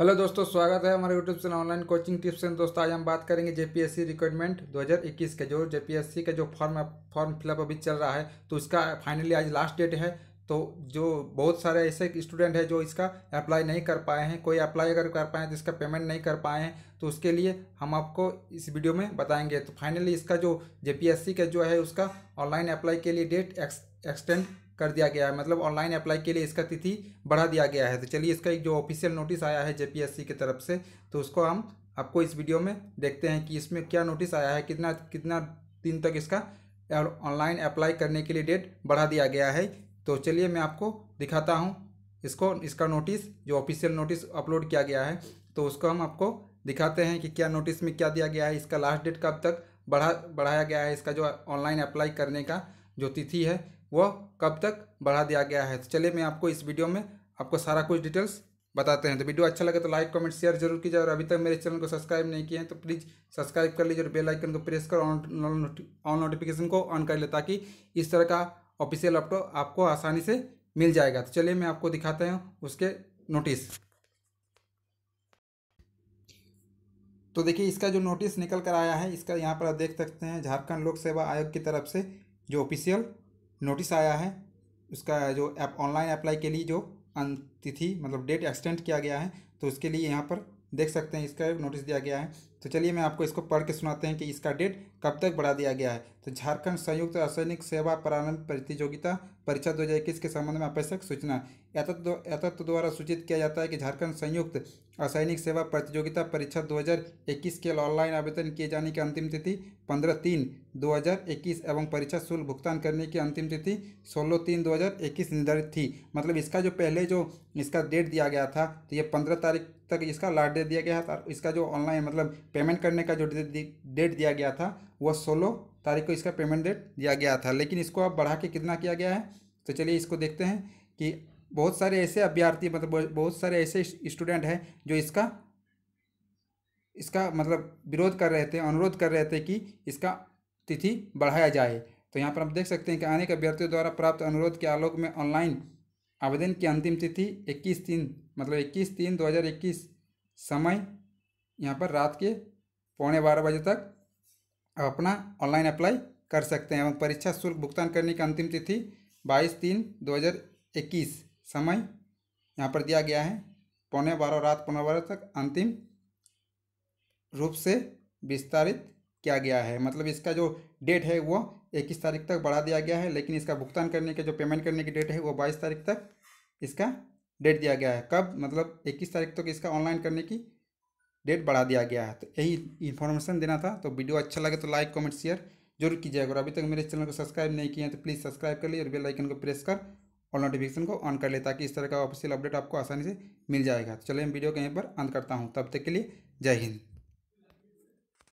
hello दोस्तों स्वागत है हमारे YouTube channel online coaching tips and दोस्तों आज हम बात करेंगे जेपीएससी रिक्वायरमेंट 2021 के जो जेपीएससी का जो फॉर्म फॉर्म फिलअप अभी चल रहा है तो इसका फाइनली आज लास्ट डेट है तो जो बहुत सारे ऐसे स्टूडेंट हैं जो इसका अप्लाई नहीं कर पाए हैं कोई अप्लाई अगर कर पाए हैं तो इसका पेमेंट नहीं कर पाए हैं तो उसके लिए हम आपको इस वीडियो में बताएंगे तो फाइनली इसका जो जेपीएससी का जो है उसका ऑनलाइन अप्लाई के लिए डेट एक्स एक्सटेंड कर दिया गया है मतलब ऑनलाइन अप्लाई के लिए इसका तिथि बढ़ा दिया गया है तो चलिए इसका एक जो ऑफिशियल नोटिस आया है जेपीएससी की तरफ से तो उसको हम आपको इस वीडियो में देखते हैं कि इसमें क्या नोटिस आया है कितना कितना दिन तक इसका ऑनलाइन अप्लाई करने के लिए डेट बढ़ा दिया गया है तो चलिए मैं आपको दिखाता हूँ इसको इसका नोटिस जो ऑफिशियल नोटिस अपलोड किया गया है तो उसको हम आपको दिखाते हैं कि क्या नोटिस में क्या दिया गया है इसका लास्ट डेट कब तक बढ़ा बढ़ाया गया है इसका जो ऑनलाइन अप्लाई करने का जो तिथि है वह कब तक बढ़ा दिया गया है तो चलिए मैं आपको इस वीडियो में आपको सारा कुछ डिटेल्स बताते हैं तो वीडियो अच्छा लगे तो लाइक कमेंट शेयर जरूर कीजिए और अभी तक मेरे चैनल को सब्सक्राइब नहीं किए हैं तो प्लीज़ सब्सक्राइब कर लीजिए और बेल आइकन को प्रेस कर ऑन नोटिफिकेशन को ऑन कर ले ताकि इस तरह का ऑफिशियल लैपटॉप आपको आसानी से मिल जाएगा तो चलिए मैं आपको दिखाते हैं उसके नोटिस तो देखिए इसका जो नोटिस निकल कर आया है इसका यहाँ पर आप देख सकते हैं झारखंड लोक सेवा आयोग की तरफ से जो ऑफिशियल नोटिस आया है उसका जो ऐप ऑनलाइन अप्लाई के लिए जो तिथि मतलब डेट एक्सटेंड किया गया है तो उसके लिए यहाँ पर देख सकते हैं इसका नोटिस दिया गया है तो चलिए मैं आपको इसको पढ़ के सुनाते हैं कि इसका डेट कब तक बढ़ा दिया गया है तो झारखंड संयुक्त रासायनिक सेवा प्रारंभ प्रतियोगिता परीक्षा इक्कीस के संबंध में आवश्यक सूचना एतत्व द्वारा सूचित किया जाता है कि झारखंड संयुक्त रासायनिक सेवा प्रतियोगिता परीक्षा 2021 के लिए ऑनलाइन आवेदन किए जाने की अंतिम तिथि 15 तीन 2021 एवं परीक्षा शुल्क भुगतान करने की अंतिम तिथि 16 तीन 2021 निर्धारित थी मतलब इसका जो पहले जो इसका डेट दिया गया था तो ये पंद्रह तारीख तक इसका लास्ट डेट दिया गया था इसका जो ऑनलाइन मतलब पेमेंट करने का जो डेट दिया गया था वह सोलह तारीख को इसका पेमेंट डेट दिया गया था लेकिन इसको अब बढ़ा के कितना किया गया है तो चलिए इसको देखते हैं कि बहुत सारे ऐसे अभ्यर्थी मतलब बहुत सारे ऐसे स्टूडेंट हैं जो इसका इसका मतलब विरोध कर रहे थे अनुरोध कर रहे थे कि इसका तिथि बढ़ाया जाए तो यहाँ पर हम देख सकते हैं कि अनेक अभ्यर्थियों द्वारा प्राप्त अनुरोध के आलोक में ऑनलाइन आवेदन की अंतिम तिथि 21 तीन मतलब 21 तीन 2021 समय यहाँ पर रात के पौने बारह बजे तक अपना ऑनलाइन अप्लाई कर सकते हैं एवं परीक्षा शुल्क भुगतान करने की अंतिम तिथि बाईस तीन दो हज़ार इक्कीस समय यहाँ पर दिया गया है पौने बारह रात पौने बारह तक अंतिम रूप से विस्तारित किया गया है मतलब इसका जो डेट है वो इक्कीस तारीख तक बढ़ा दिया गया है लेकिन इसका भुगतान करने के जो पेमेंट करने की डेट है वो बाईस तारीख तक इसका डेट दिया गया है कब मतलब इक्कीस तारीख तक तो इसका ऑनलाइन करने की डेट बढ़ा दिया गया है तो यही इन्फॉर्मेशन देना था तो वीडियो अच्छा लगे तो लाइक कमेंट शेयर जरूर कीजिएगा और अभी तक मेरे चैनल को सब्सक्राइब नहीं किया है तो प्लीज़ सब्सक्राइब कर लिए और बेल आइकन को प्रेस कर और नोटिफिकेशन को ऑन कर ले ताकि इस तरह का ऑफिशियल अपडेट आपको आसानी से मिल जाएगा तो चलिए मैं वीडियो कहीं यहीं पर अंत करता हूँ तब तक के लिए जय हिंद